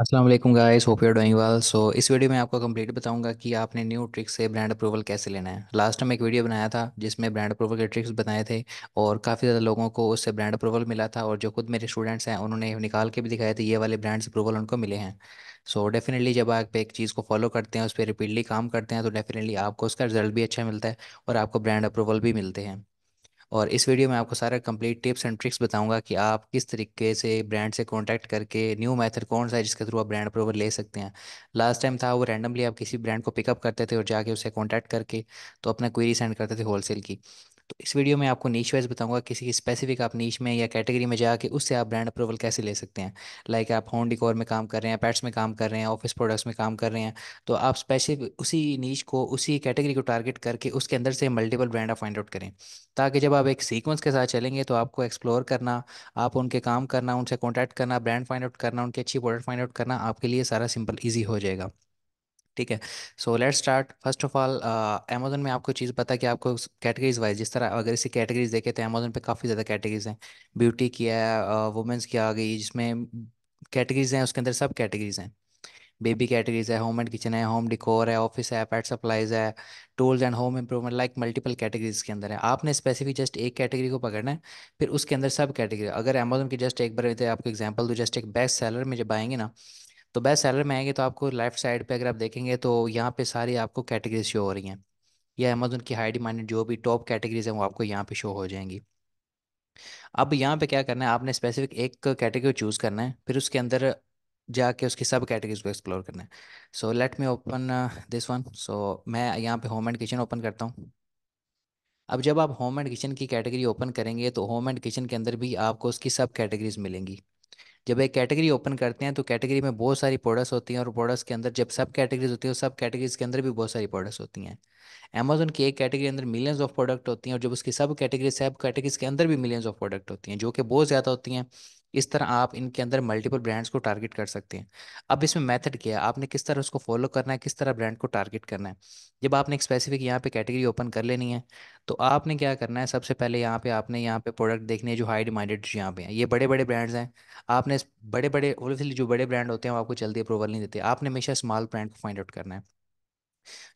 अस्सलाम वालेकुम guys hope you are doing well so इस वीडियो में आपको कंप्लीट बताऊंगा कि आपने न्यू ट्रिक्स से ब्रांड अप्रूवल कैसे लेना है लास्ट टाइम एक वीडियो बनाया था जिसमें ब्रांड अप्रूवल के ट्रिक्स बताए थे और काफ़ी ज़्यादा लोगों को उससे ब्रांड अप्रूवल मिला था और जो खुद मेरे स्टूडेंट्स हैं उन्होंने निकाल के भी दिखाए थे ये वाले ब्रांड्स अप्रूवल उनको मिले हैं सो so, डेफिनेटली जब आप एक चीज़ को फॉलो करते हैं उस पर रिपीटली काम करते हैं तो डेफिनेटली आपको उसका रिजल्ट भी अच्छा मिलता है और आपको ब्रांड अप्रूवल भी मिलते हैं और इस वीडियो में आपको सारा कंप्लीट टिप्स एंड ट्रिक्स बताऊंगा कि आप किस तरीके से ब्रांड से कॉन्टैक्ट करके न्यू मेथड कौन सा है जिसके थ्रू आप ब्रांड अप्रूवल ले सकते हैं लास्ट टाइम था वो रैंडमली आप किसी ब्रांड को पिकअप करते थे और जाके उसे कॉन्टैक्ट करके तो अपना क्वेरी सेंड करते थे होलसेल की तो इस वीडियो में आपको नीच वाइज बताऊंगा किसी की स्पेसिफिक आप नीच में या कैटेगरी में जाके उससे आप ब्रांड अप्रूवल कैसे ले सकते हैं लाइक आप होम डिकोर में काम कर रहे हैं पैट्स में काम कर रहे हैं ऑफिस प्रोडक्ट्स में काम कर रहे हैं तो आप स्पेसिफिक उसी नीच को उसी कैटेगरी को टारगेट करके उसके अंदर से मल्टीपल ब्रांड आप फाइंड आउट करें ताकि जब आप एक सीक्वेंस के साथ चलेंगे तो आपको एक्सप्लोर करना आप उनके काम करना उनसे कॉन्टैक्ट करना ब्रांड फाइंड आउट करना उनकी अच्छी प्रोडक्ट फाइंड आउट करना आपके लिए सारा सिंपल ईजी हो जाएगा ठीक है so let start first of all Amazon में आपको चीज़ पता है कि आपको कैटेगरीज वाइज जिस तरह अगर इसी कैटेगरीज देखें तो अमेजोन पे काफ़ी ज़्यादा कैटेगरीज हैं ब्यूटी की है वुमेंस uh, की आ गई जिसमें कैटेगरीज हैं उसके अंदर सब कैटेगरीज हैं बेबी कैटेगरीज है होम एंड किचन है होम डिकोर है ऑफिस है पैट सप्लाइज है tools and home improvement like multiple categories के अंदर है आपने स्पेसिफिक जस्ट एक कैटेगरी को पकड़ना है फिर उसके अंदर सब कैटेगरी अगर अमेजोन की जस्ट एक बार आपको एग्जाम्पल दो जस्ट एक बेस्ट सेलर में जब आएंगे ना तो बेस्ट सैलर में आएंगे तो आपको लेफ्ट साइड पे अगर आप देखेंगे तो यहाँ पे सारी आपको कैटेगरीज शो हो रही हैं या अमेजोन की हाई डिमांडेड जो भी टॉप कैटेगरीज हैं वो आपको यहाँ पे शो हो जाएंगी अब यहाँ पे क्या करना है आपने स्पेसिफिक एक कैटेगरी चूज़ करना है फिर उसके अंदर जाके उसकी सब कैटेगरीज को एक्सप्लोर करना है so let me open this one so मैं यहाँ पे होम एंड किचन ओपन करता हूँ अब जब आप होम एंड किचन की कैटेगरी ओपन करेंगे तो होम एंड किचन के अंदर भी आपको उसकी सब कैटेगरीज मिलेंगी जब एक कैटेगरी ओपन करते हैं तो कैटेगरी में बहुत सारी प्रोडक्ट्स होती हैं और प्रोडक्ट्स के अंदर जब सब कैटेगरीज होती हैं सब कैटेगरीज के अंदर भी बहुत सारी प्रोडक्ट्स होती हैं अमेजोन की एक कैटेगरी अंदर मिलियंस ऑफ प्रोडक्ट होती हैं और जब उसकी सब कैटेगरी सब कैटेगरीज के अंदर भी मिलियंस ऑफ प्रोडक्ट होती हैं जो कि बहुत ज़्यादा होती हैं इस तरह आप इनके अंदर मल्टीपल ब्रांड्स को टारगेट कर सकते हैं अब इसमें मेथड क्या है आपने किस तरह उसको फॉलो करना है किस तरह ब्रांड को टारगेट करना है जब आपने एक स्पेसिफिक यहाँ पे कैटेगरी ओपन कर लेनी है तो आपने क्या करना है सबसे पहले यहाँ पे आपने यहाँ पे प्रोडक्ट देखने जो हाई डिमांडेड यहाँ पे हैं ये बड़े बड़े ब्रांड्स हैं आपने बड़े बड़े ऑब्वियसली जो बड़े ब्रांड होते हैं वो आपको जल्दी अप्रूवल नहीं देते आपने हमेशा स्मॉल ब्रांड को फाइंड आउट करना है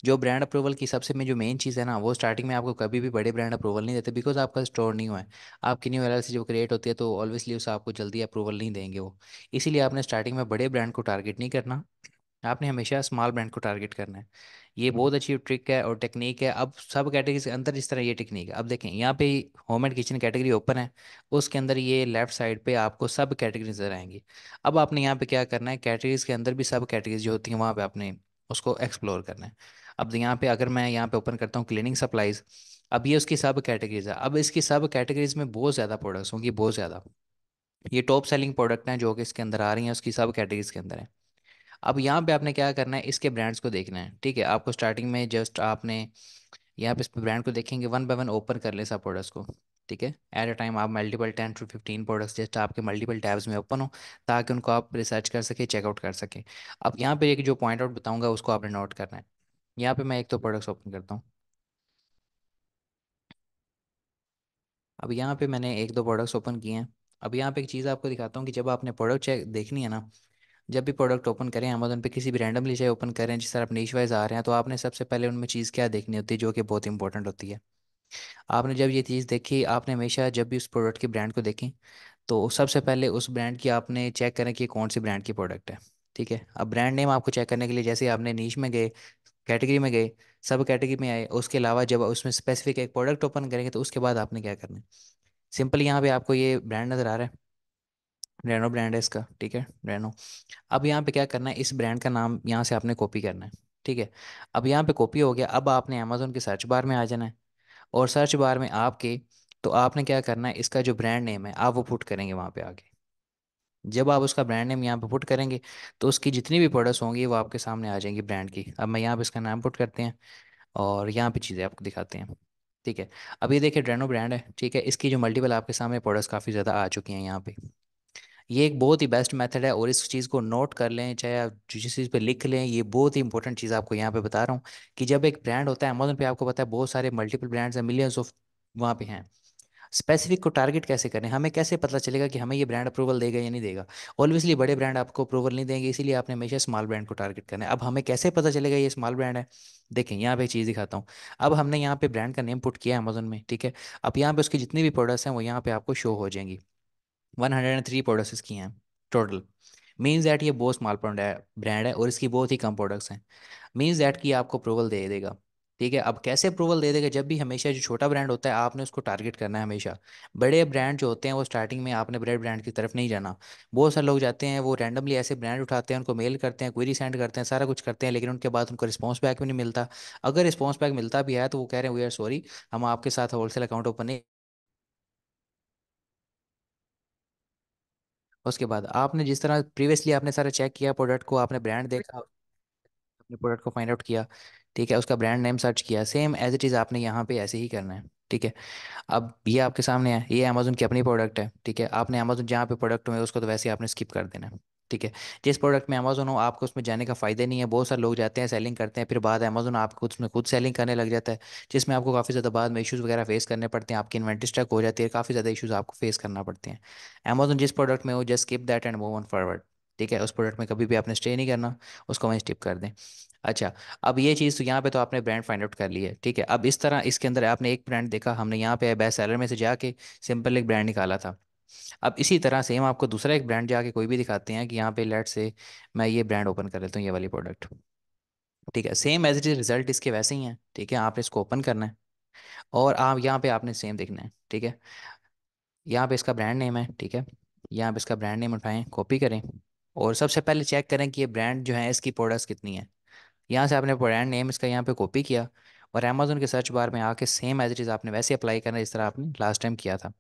जो ब्रांड अप्रूवल की सबसे में जो मेन चीज़ है ना वो स्टार्टिंग में आपको कभी भी बड़े ब्रांड अप्रूवल नहीं देते बिकॉज आपका स्टोर न्यू है आपकी न्यू एल जो क्रिएट होती है तो ऑब्वियसली उसे आपको जल्दी अप्रूवल नहीं देंगे वो इसीलिए आपने स्टार्टिंग में बड़े ब्रांड को टारगेट नहीं करना आपने हमेशा स्मॉल ब्रांड को टारगेट करना है ये हम्म। बहुत अच्छी ट्रिक है और टेक्निक है अब सब कैटेगरी के अंदर इस तरह ये टेक्निक है अब देखें यहाँ पे home and kitchen category open है उसके अंदर ये लेफ्ट साइड पे आपको सब कैटेगरी नजर आएंगी अब आपने यहाँ पे क्या करना है कैटेगरीज के अंदर भी सब कैटेगरीज जो होती हैं वहाँ पे आपने उसको एक्सप्लोर करना है अब यहाँ पे अगर मैं यहाँ पे ओपन करता हूँ क्लीनिंग सप्लाईज अब ये उसकी सब कैटेगरीज है अब इसकी सब कैटेगरीज में बहुत ज़्यादा प्रोडक्ट्स होंगी बहुत ज़्यादा ये टॉप सेलिंग प्रोडक्ट हैं जो कि इसके अंदर आ रही हैं उसकी सब कैटेगरीज के अंदर है अब यहाँ पे आपने क्या करना है इसके ब्रांड्स को देखना है ठीक है आपको स्टार्टिंग में जस्ट आपने यहाँ पे इस ब्रांड को देखेंगे वन बाय वन ओपन कर लें सब प्रोडक्ट्स को ठीक है एट अ टाइम आप multiple ten to fifteen products just आपके मल्टीपल टैब्स में ओपन हो ताकि उनको आप रिसर्च कर सके चेकआउट कर सके अब यहाँ पे एक जो पॉइंट आउट बताऊंगा उसको आपने नोट करना है यहाँ पे मैं एक तो प्रोडक्ट्स ओपन करता हूँ अब यहाँ पे मैंने एक दो प्रोडक्ट्स ओपन किए हैं अब यहाँ पे एक चीज़ आपको दिखाता हूँ कि जब आपने प्रोडक्ट चेक देखनी है ना जब भी प्रोडक्ट ओपन करें अमेजोन पे किसी भी रैंडमली चाहे ओपन करें जिस तरह आप नीच वाइज आ रहे हैं तो आपने सबसे पहले उनमें चीज़ क्या देखनी होती है जो कि बहुत इंपॉर्टेंट होती है आपने जब ये चीज़ देखी आपने हमेशा जब भी उस प्रोडक्ट के ब्रांड को देखें तो सबसे पहले उस ब्रांड की आपने चेक करें कि कौन सी ब्रांड की प्रोडक्ट है ठीक है अब ब्रांड नेम आपको चेक करने के लिए जैसे आपने नीच में गए कैटेगरी में गए सब कैटेगरी में आए उसके अलावा जब उसमें स्पेसिफिक एक प्रोडक्ट ओपन करेंगे तो उसके बाद आपने क्या करना है सिंपल यहाँ पे आपको ये ब्रांड नज़र आ रहा है रेनो ब्रांड है इसका ठीक है रेनो अब यहाँ पे क्या करना है इस ब्रांड का नाम यहाँ से आपने कॉपी करना है ठीक है अब यहाँ पे कॉपी हो गया अब आपने अमेजोन के सर्च बार में आ जाना है और सर्च बार में आपके तो आपने क्या करना है इसका जो ब्रांड नेम है आप वो पुट करेंगे वहाँ पे आगे जब आप उसका ब्रांड नेम यहाँ पे पुट करेंगे तो उसकी जितनी भी प्रोडक्ट्स होंगी वो आपके सामने आ जाएंगी ब्रांड की अब मैं यहाँ पे इसका नाम पुट करते हैं और यहाँ पे चीज़ें आपको दिखाते हैं ठीक है अब ये देखिए ड्रेनो ब्रांड है ठीक है इसकी जो मल्टीपल आपके सामने प्रोडक्ट्स काफ़ी ज़्यादा आ चुकी हैं यहाँ पे ये एक बहुत ही बेस्ट मेथड है और इस चीज़ को नोट कर लें चाहे आप जिस चीज़ पे लिख लें ये बहुत ही इंपॉर्टेंट चीज़ आपको यहाँ पे बता रहा हूँ कि जब एक ब्रांड होता है अमेजोन पे आपको पता है बहुत सारे मल्टीपल ब्रांड्स हैं मिलियंस ऑफ वहाँ पे हैं स्पेसिफिक को टारगेट कैसे करें हमें कैसे पता चलेगा कि हमें ये ब्रांड अप्रूवल देगा या नहीं देगा ऑब्वियसली बड़े ब्रांड आपको अप्रूवल नहीं देंगे इसीलिए आपने हमेशा स्मॉल ब्रांड को टारगेट करना है अब हमें कैसे पता चलेगा ये स्मॉल ब्रांड है देखें यहाँ पे चीज़ दिखाता हूँ अब हमने यहाँ पे ब्रांड का नेम पुट किया है अमेजोन में ठीक है अब यहाँ पे उसकी जितनी भी प्रोडक्ट्स हैं वो यहाँ पे आपको शो हो जाएंगी one hundred and three products इसकी हैं टोटल मीन्स दैट ये बहुत स्मॉल ब्रांड है और इसकी बहुत ही कम प्रोडक्ट्स हैं मीन्स दैट कि आपको अप्रूवल दे देगा ठीक है अब कैसे अप्रूवल दे देगा जब भी हमेशा जो छोटा ब्रांड होता है आपने उसको टारगेट करना है हमेशा बड़े ब्रांड जो होते हैं वो स्टार्टिंग में आपने बड़े ब्रांड की तरफ नहीं जाना बहुत सारे लोग जाते हैं वो रैंडमली ऐसे ब्रांड उठाते हैं उनको मेल करते हैं क्वेरी सेंड करते हैं सारा कुछ करते हैं लेकिन उनके बाद उनको रिस्पॉन्स बैक भी नहीं मिलता अगर रिस्पॉन्स बैक मिलता भी है तो वो कह रहे हैं वी आर सॉरी हम आपके साथ होलसेल अकाउंट ओपन नहीं उसके बाद आपने जिस तरह प्रीवियसली आपने सारा चेक किया प्रोडक्ट को आपने ब्रांड देखा अपने प्रोडक्ट को फाइंड आउट किया ठीक है उसका ब्रांड नेम सर्च किया सेम एज इट इज़ आपने यहाँ पे ऐसे ही करना है ठीक है अब ये आपके सामने है ये अमेजोन की अपनी प्रोडक्ट है ठीक है आपने अमेजोन जहाँ पे प्रोडक्ट हुए उसको तो वैसे आपने स्किप कर देना है ठीक है जिस प्रोडक्ट में अमेजोन हो आपको उसमें जाने का फ़ायदा नहीं है बहुत सारे लोग जाते हैं सेलिंग करते हैं फिर बाद अमेजोन आपको उसमें खुद सेलिंग करने लग जाता है जिसमें आपको काफ़ी ज़्यादा बाद में इशूज़ वगैरह फेस करने पड़ते हैं आपकी इन्वेंट्री स्टॉक हो जाती है काफ़ी ज़्यादा इशूज़ आपको फेस करना पड़ते हैं अमेजोन जिस प्रोडक्ट में हो just skip that and move on forward ठीक है उस प्रोडक्ट में कभी भी आपने स्टे नहीं करना उसको वहीं स्टिप कर दें अच्छा अब ये चीज़ तो यहाँ पे तो आपने ब्रांड फाइंड आउट कर ली है ठीक है अब इस तरह इसके अंदर आपने एक ब्रांड देखा हमने यहाँ पे बेस्ट सेलर में से जाके सिंपल एक ब्रांड निकाला था अब इसी तरह सेम आपको दूसरा एक ब्रांड जाके कोई भी दिखाते हैं कि यहाँ पे लेट से मैं ये ब्रांड ओपन कर लेता हूँ ये वाली प्रोडक्ट ठीक है same as it is result इसके वैसे ही हैं ठीक है आपने इसको ओपन करना है और आप यहाँ पे आपने सेम देखना है ठीक है यहाँ पे इसका ब्रांड नेम है ठीक है यहाँ पे इसका ब्रांड नेम उठाएं कॉपी करें और सबसे पहले चेक करें कि ये ब्रांड जो है इसकी प्रोडक्ट्स कितनी है यहाँ से आपने ब्रांड नेम इसका यहाँ पे कॉपी किया और अमेजोन के सर्च बार में आके सेम एज इट इज़ आपने वैसे अप्लाई करना जिस तरह आपने लास्ट टाइम किया था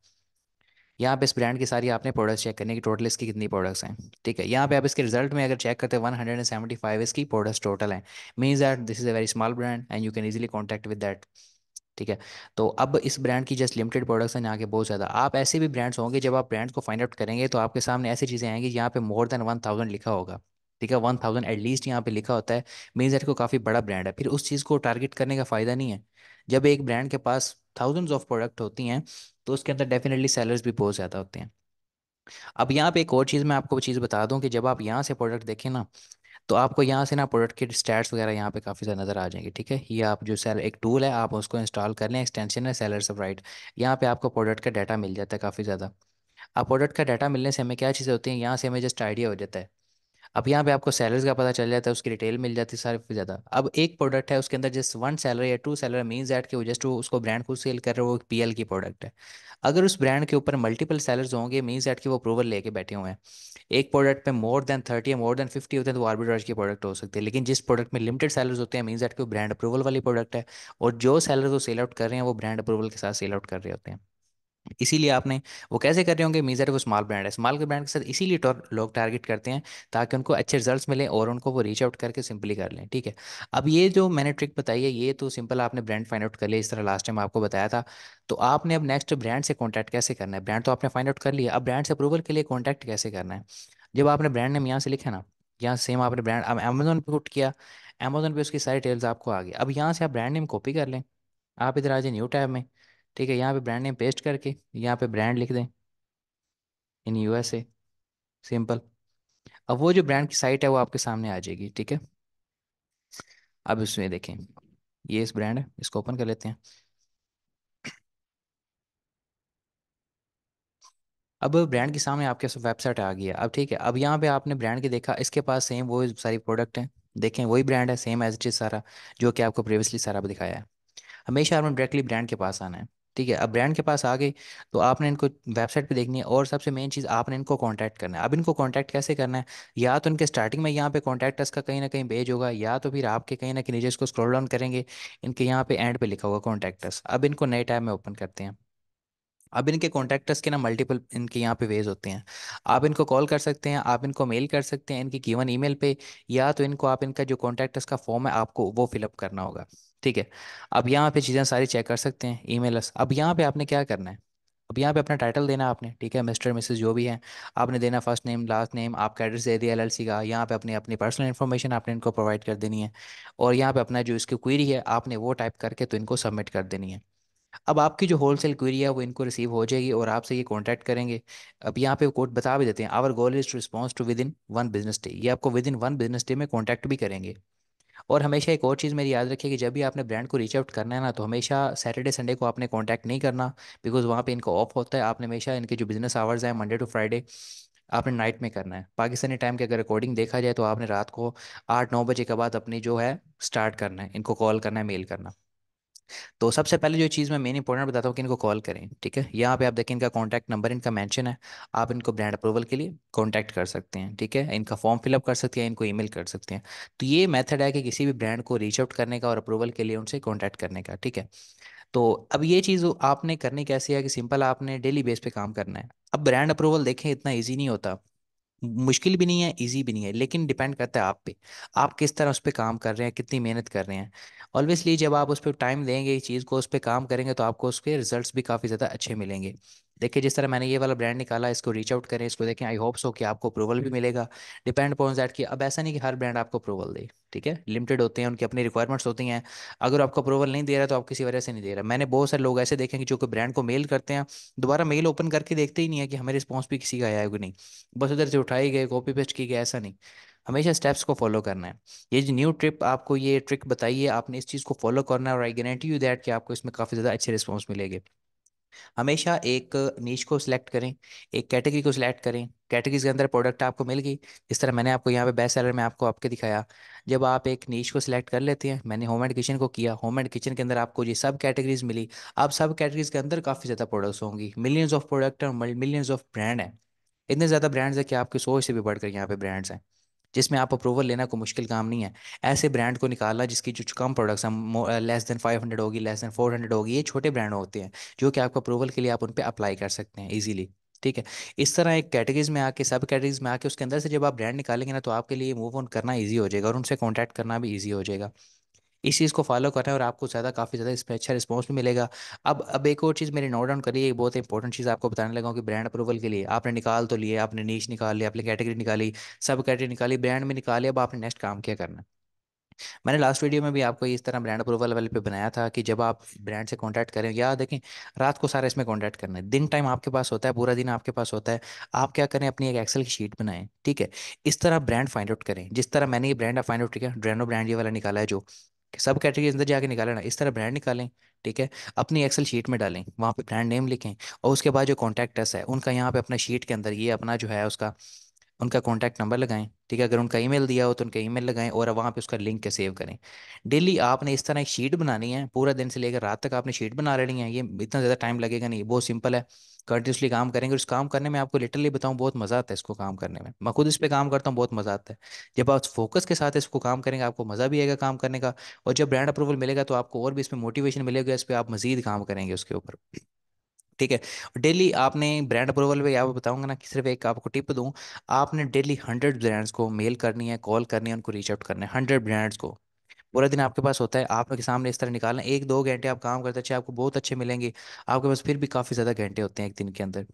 यहाँ पे इस ब्रांड की सारी आपने प्रोडक्ट्स चेक करने की टोटल इसकी कितनी प्रोडक्ट्स हैं ठीक है यहाँ पे आप इसके रिजल्ट में अगर चेक करते हैं one hundred and seventy five इसकी प्रोडक्ट्स टोटल हैं means that this is a very small brand and you can easily contact with that ठीक है तो अब इस ब्रांड की जस्ट लिमिटेड प्रोडक्ट्स हैं यहाँ के बहुत ज़्यादा आप ऐसे भी ब्रांड्स होंगे जब आप ब्रांड्स को फाइंड आउट करेंगे तो आपके सामने ऐसी चीज़ें आएंगी यहाँ पे मोर देन वन थाउजेंड लिखा होगा ठीक है वन थाउजेंड एटलीस्ट यहाँ पे लिखा होता है मीन्स दैट को काफ़ी बड़ा ब्रांड है फिर उस चीज़ को टारगेट करने का फ़ायदा नहीं है जब एक ब्रांड के पास थाउजेंड्स ऑफ प्रोडक्ट होती हैं तो उसके अंदर डेफिनेटली सेलर्स भी बहुत ज़्यादा होते हैं अब यहाँ पे एक और चीज़ मैं आपको चीज़ बता दूँ कि जब आप यहाँ से प्रोडक्ट देखें ना तो आपको यहाँ से ना प्रोडक्ट के स्टैट्स वगैरह यहाँ पे काफ़ी ज़्यादा नज़र आ जाएंगे ठीक है ये आप जो सेल एक टूल है आप उसको इंस्टॉल कर लें एक्सटेंशन है सेलर सब राइट यहाँ पे आपको प्रोडक्ट का डाटा मिल जाता है काफ़ी ज़्यादा अब प्रोडक्ट का डाटा मिलने से हमें क्या चीज़ें होती हैं यहाँ से हमें जस्ट आइडिया हो जाता है अब यहाँ पे आपको सैलरीज का पता चल जाता है उसकी डिटेल मिल जाती है सारी ज़्यादा अब एक प्रोडक्ट है उसके अंदर जस्ट वन सैलरी या टू सैलरी मीन दैट के वो जस्ट उसको ब्रांड को सेल कर रहे हो वो पी की प्रोडक्ट है अगर उस ब्रांड के ऊपर मल्टीपल सैलर्स होंगे मीन्स दैट के वो अप्रूवल लेके बैठे हुए हैं एक प्रोडक्ट में मोर देन थर्टी या मोर देन फिफ्टी होते हैं तो आर्बिट्राज की प्रोडक्ट हो सकते हैं लेकिन जिस प्रोडक्ट में लिमिटेड सैलर्स होते हैं मीन्स दैट के ब्रांड अप्रूवल वाली प्रोडक्ट है और जो सैलर वो सेल आउट कर रहे हैं वो ब्रांड अप्रूवल के साथ सेल आउट कर रहे होते हैं इसीलिए आपने वो कैसे कर रहे होंगे मीज़र वो स्मॉल ब्रांड है स्मॉल के ब्रांड के साथ इसीलिए लोग टारगेट करते हैं ताकि उनको अच्छे रिजल्ट्स मिलें और उनको वो रीच आउट करके सिंपली कर लें ठीक है अब ये जो मैंने ट्रिक बताई है ये तो सिंपल आपने ब्रांड फाइंड आउट कर लिया इस तरह लास्ट टाइम आपको बताया था तो आपने अब नेक्स्ट ब्रांड से कॉन्टैक्ट कैसे करना है ब्रांड तो आपने फाइंड आउट कर लिया अब ब्रांड से अप्रूवल के लिए कॉन्टैक्ट कैसे करना है जब आपने ब्रांड नेम यहाँ से लिखा ना यहाँ सेम आपने ब्रांड अब अमेजोन पे पुट किया अमेजोन पर उसकी सारी डिटेल्स आपको आ गई अब यहाँ से आप ब्रांड नेम कॉपी कर लें आप इधर आ जाए न्यू टैब में ठीक है यहाँ पे ब्रांड नेम पेस्ट करके यहाँ पे ब्रांड लिख दें इन यूएसए सिंपल अब वो जो ब्रांड की साइट है वो आपके सामने आ जाएगी ठीक है अब इसमें देखें ये इस ब्रांड है इसको ओपन कर लेते हैं अब ब्रांड के सामने आपके वेबसाइट आ गया अब ठीक है अब यहाँ पे आपने ब्रांड के देखा इसके पास सेम वो सारी प्रोडक्ट हैं देखें वही ब्रांड है सेम एज इट इज सारा जो कि आपको प्रीवियसली सारा दिखाया है हमेशा आपने डायरेक्टली ब्रांड के पास आना है ठीक है अब ब्रांड के पास आ गई तो आपने इनको वेबसाइट पे देखनी है और सबसे मेन चीज़ आपने इनको कांटेक्ट करना है अब इनको कांटेक्ट कैसे करना है या तो इनके स्टार्टिंग में यहाँ पे कॉन्टैक्ट का कहीं ना कहीं पेज होगा या तो फिर आपके कहीं ना कहीं नीचे इसको स्क्रोल डाउन करेंगे इनके यहाँ पे एंड पे लिखा होगा कॉन्टैक्ट अब इनको नए टाइम में ओपन करते हैं अब इनके कॉन्टैक्टर्स के ना मल्टीपल इनके यहाँ पे वेज होते हैं आप इनको कॉल कर सकते हैं आप इनको मेल कर सकते हैं इनकी गिवन ईमेल पे या तो इनको आप इनका जो कॉन्टैक्टर्स का फॉर्म है आपको वो फिलअप करना होगा ठीक है अब यहाँ पे चीज़ें सारी चेक कर सकते हैं ईमेल अब यहाँ पे आपने क्या करना है अब यहाँ पे अपना टाइटल देना आपने ठीक है मिस्टर मिसेस जो भी है आपने देना फर्स्ट नेम लास्ट नेम आपका एड्रेस दे दिया एलएलसी का यहाँ पे अपनी अपनी पर्सनल इन्फॉर्मेशन आपने इनको प्रोवाइड कर देनी है और यहाँ पे अपना जो इसकी क्वेरी है आपने वो टाइप करके तो इनको सबमिट कर देनी है अब आपकी जो होलसेल क्वेरी है वो इनको रिसीव हो जाएगी और आपसे ये कॉन्टैक्ट करेंगे अब यहाँ पे कोर्ट बता भी देते हैं our goal is to response to within one business day ये आपको within one business day में कॉन्टैक्ट भी करेंगे और हमेशा एक और चीज़ मेरी याद रखिए कि जब भी आपने ब्रांड को रीच आउट करना है ना तो हमेशा सैटरडे संडे को आपने कॉन्टैक्ट नहीं करना बिकॉज वहाँ पे इनको ऑफ होता है आपने हमेशा इनके जो बिजनेस आवर्स हैं मंडे टू फ्राइडे आपने नाइट में करना है पाकिस्तानी टाइम के अगर रिकॉर्डिंग देखा जाए तो आपने रात को आठ नौ बजे के बाद अपनी जो है स्टार्ट करना है इनको कॉल करना है मेल करना तो सबसे पहले जो चीज़ मैं मेन इंपॉर्टेंट बताता हूँ कि इनको कॉल करें ठीक है यहाँ पे आप देखें इनका कॉन्टैक्ट नंबर इनका मेंशन है आप इनको ब्रांड अप्रूवल के लिए कॉन्टैक्ट कर सकते हैं ठीक है इनका फॉर्म फिलअप कर सकते हैं इनको ई कर सकते हैं तो ये मैथड है कि किसी भी ब्रांड को रीच आउट करने का और अप्रूवल के लिए उनसे कॉन्टैक्ट करने का ठीक है तो अब ये चीज़ आपने करनी कैसी है कि सिंपल आपने डेली बेस पे काम करना है अब ब्रांड अप्रूवल देखें इतना ईजी नहीं होता मुश्किल भी नहीं है इजी भी नहीं है लेकिन डिपेंड करता है आप पे आप किस तरह उस पर काम कर रहे हैं कितनी मेहनत कर रहे हैं ऑलवियसली जब आप उस पर टाइम देंगे चीज़ को उस पर काम करेंगे तो आपको उसके रिजल्ट्स भी काफ़ी ज़्यादा अच्छे मिलेंगे देखिए जिस तरह मैंने ये वाला ब्रांड निकाला इसको रीच आउट करें इसको देखें आई होप सो कि आपको अप्रूवल भी मिलेगा डिपेंड अपॉन दैट कि अब ऐसा नहीं कि हर ब्रांड आपको अप्रूवल दे ठीक है लिमिटेड होते हैं उनकी अपनी रिक्वायरमेंट्स होती हैं अगर आपको अप्रूवल नहीं दे रहा तो आप किसी वजह से नहीं दे रहा मैंने बहुत सारे लोग ऐसे देखें कि जो कि ब्रांड को मेल करते हैं दोबारा मेल ओपन करके देखते ही नहीं है कि हमें रिस्पॉन्स भी किसी का आया है कि नहीं बस उधर से उठाई गए कॉपी पेस्ट की गई ऐसा नहीं हमेशा स्टेप्स को फॉलो करना है ये जो न्यू ट्रिप आपको ये ट्रिक बताइए आपने इस चीज़ को फॉलो करना है और आई गारंटी यू दैट कि आपको इसमें काफ़ी ज़्यादा अच्छे रिस्पॉन्स मिलेंगे हमेशा एक नीच को सिलेक्ट करें एक कैटेगरी को सिलेक्ट करें कैटेगरीज के अंदर प्रोडक्ट आपको मिल गई जिस तरह मैंने आपको यहाँ पे बेस्ट सेलर में आपको आपके दिखाया जब आप एक नीच को सिलेक्ट कर लेते हैं मैंने होम एंड किचन को किया होम एंड किचन के अंदर आपको ये सब कैटेगरीज मिली अब सब कैटेगरीज के अंदर काफ़ी ज़्यादा प्रोडक्ट्स होंगी मिलियंस ऑफ प्रोडक्ट और मिलियंस ऑफ ब्रांड हैं इतने ज़्यादा ब्रांड्स हैं कि आपके सोच से भी बढ़कर यहाँ पे ब्रांड्स हैं जिसमें आप अप्रूवल लेना कोई मुश्किल काम नहीं है ऐसे ब्रांड को निकाला जिसकी जो कम प्रोडक्ट्स हैं लेस देन फाइव हंड्रेड होगी लेस देन फोर हंड्रेड होगी ये छोटे ब्रांड होते हैं जो कि आपको अप्रूवल के लिए आप उन पर अप्लाई कर सकते हैं ईजिली ठीक है इस तरह एक कैटेगरीज में आके सब कैटेगरीज में आके उसके अंदर से जब आप ब्रांड निकालेंगे ना तो आपके लिए मूव ऑन करना ईजी हो जाएगा और उनसे कॉन्टैक्ट करना भी ईजी हो जाएगा इस चीज़ को फॉलो करना है और आपको ज़्यादा काफ़ी ज़्यादा इसमें अच्छा रिस्पॉन्स भी मिलेगा अब अब एक और चीज़ मैंने नोट डाउन करी बहुत इंपॉर्टेंट चीज़ आपको बताने लगा कि ब्रांड अप्रूवल के लिए आपने निकाल तो लिए आपने नीच निकाल लिया आपने कैटेगरी निकाली सब कैटेगरी निकाली ब्रांड में निकाली अब आपने नेक्स्ट काम क्या करना मैंने लास्ट वीडियो में भी आपको इस तरह ब्रांड अप्रूवल वाले पे बनाया था कि जब आप ब्रांड से कांटेक्ट करें या देखें रात को सारा इसमें कांटेक्ट करना है दिन टाइम आपके पास होता है पूरा दिन आपके पास होता है आप क्या करें अपनी एक एक्सेल की शीट बनाएं ठीक है इस तरह ब्रांड फाइंड आउट करें जिस तरह मैंने ये ब्रांड फाइंड आउट किया ड्रेनो ब्रांड ये वाला निकाला है जो सब कैटेगरी के अंदर जाके निकालें ना इस तरह ब्रांड निकालें ठीक है अपनी एक्सेल शीट में डालें वहाँ पे ब्रांड नेम लिखें और उसके बाद जो कॉन्टैक्टर्स है उनका यहाँ पे अपना शीट के अंदर ये अपना जो है उसका उनका कॉन्टैक्ट नंबर लगाएं ठीक है अगर उनका ईमेल दिया हो तो उनका ईमेल लगाएं और वहाँ पे उसका लिंक सेव करें डेली आपने इस तरह एक शीट बनानी है पूरा दिन से लेकर रात तक आपने शीट बना लेनी है ये इतना ज़्यादा टाइम लगेगा नहीं बहुत सिंपल है कंटिन्यूसली काम करेंगे और इस काम करने में आपको लिटरली बताऊँ बहुत मज़ा आता है इसको काम करने में मैं खुद इस पर काम करता हूँ बहुत मज़ा आता है जब आप फोकस के साथ इसको काम करेंगे आपको मज़ा भी आएगा काम करने का और जब ब्रांड अप्रूवल मिलेगा तो आपको और भी इसमें मोटिवेशन मिलेगा इस पर आप मज़ीद काम करेंगे उसके ऊपर ठीक है डेली आपने ब्रांड अप्रूवल पे आप बताऊंगा ना कि सिर्फ एक आपको टिप दूं आपने डेली हंड्रेड ब्रांड्स को मेल करनी है कॉल करनी है उनको रीच आउट करना है हंड्रेड ब्रांड्स को पूरा दिन आपके पास होता है आपके सामने इस तरह निकालना एक दो घंटे आप काम करते अच्छे आपको बहुत अच्छे मिलेंगे आपके पास फिर भी काफ़ी ज़्यादा घंटे होते हैं एक दिन के अंदर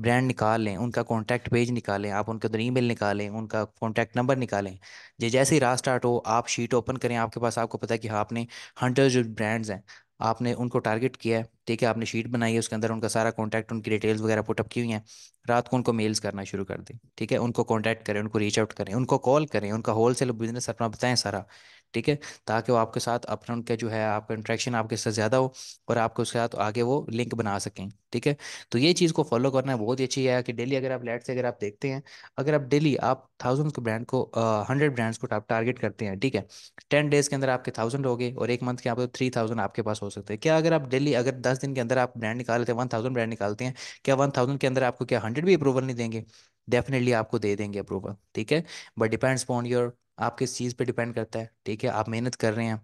ब्रांड निकाल लें उनका कॉन्टैक्ट पेज निकालें आप उनके अंदर ई मेल निकालें उनका कॉन्टैक्ट नंबर निकालें जैसे ही रात स्टार्ट हो आप शीट ओपन करें आपके पास आपको पता है कि हाँ आपने हंड्रेड जो ब्रांड्स हैं आपने उनको टारगेट किया है ठीक है आपने शीट बनाई है उसके अंदर उनका सारा कॉन्टैक्ट उनकी डिटेल्स वगैरह पुटअप की हुई हैं रात को उनको मेल्स करना शुरू कर दें ठीक है उनको कॉन्टैक्ट करें उनको रीच आउट करें उनको कॉल करें उनका होल सेल बिजनेस अपना बताएं सारा ठीक है ताकि वो आपके साथ अपना उनका जो है आपका इंट्रैक्शन आपके साथ ज़्यादा हो और आपके उसके साथ आगे वो लिंक बना सकें ठीक है तो ये चीज़ को फॉलो करना बहुत ही अच्छी है कि डेली अगर आप लेट से अगर आप देखते हैं अगर आप डेली आप थाउजेंड के ब्रांड को हंड्रेड ब्रांड्स को आप टारगेट करते हैं ठीक है टेन डेज़ के अंदर आपके थाउजेंड हो गए और एक मंथ के आप थ्री थाउजेंड आपके पास हो सकते हैं क्या अगर आप डेली अगर दस दिन के अंदर आप ब्रांड निकालते हैं वन थाउजेंड ब्रांड निकालते हैं क्या वन थाउजेंड के अंदर आपको क्या हंड्रेड भी अप्रूवल नहीं देंगे डेफिनेटली आपको दे देंगे अप्रूवल ठीक है बट डिपेंड्स अपॉन योर आप किस चीज़ पे डिपेंड करता है ठीक है आप मेहनत कर रहे हैं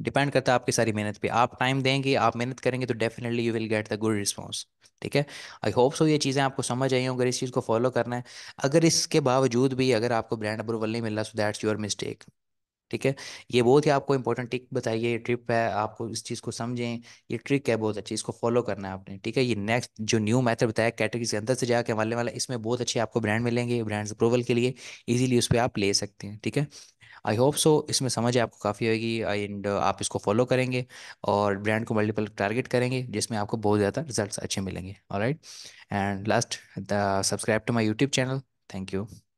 डिपेंड करता है आपकी सारी मेहनत पे आप टाइम देंगे आप मेहनत करेंगे तो definitely you will get the good response ठीक है आई होप सो ये चीज़ें आपको समझ आई हों अगर इस चीज़ को फॉलो करना है अगर इसके बावजूद भी अगर आपको ब्रांड अप्रूवल नहीं मिल रहा सो दैट्स योर मिस्टेक ठीक है ये बहुत ही आपको इंपॉर्टेंट टिक बताइए ये ट्रिप है आपको इस चीज़ को समझें ये ट्रिक है बहुत अच्छी इसको फॉलो करना है आपने ठीक है ये नेक्स्ट जो न्यू मैथड बताया कैटेगरी के अंदर से जाके वाले वाला इसमें बहुत अच्छे आपको ब्रांड मिलेंगे ब्रांड्स अप्रूवल के लिए ईजिली उस पर आप ले सकते हैं ठीक है आई होप सो इसमें समझ आपको काफ़ी होगी एंड आप इसको फॉलो करेंगे और ब्रांड को मल्टीपल टारगेट करेंगे जिसमें आपको बहुत ज़्यादा रिजल्ट अच्छे मिलेंगे और right and last subscribe to my YouTube channel thank you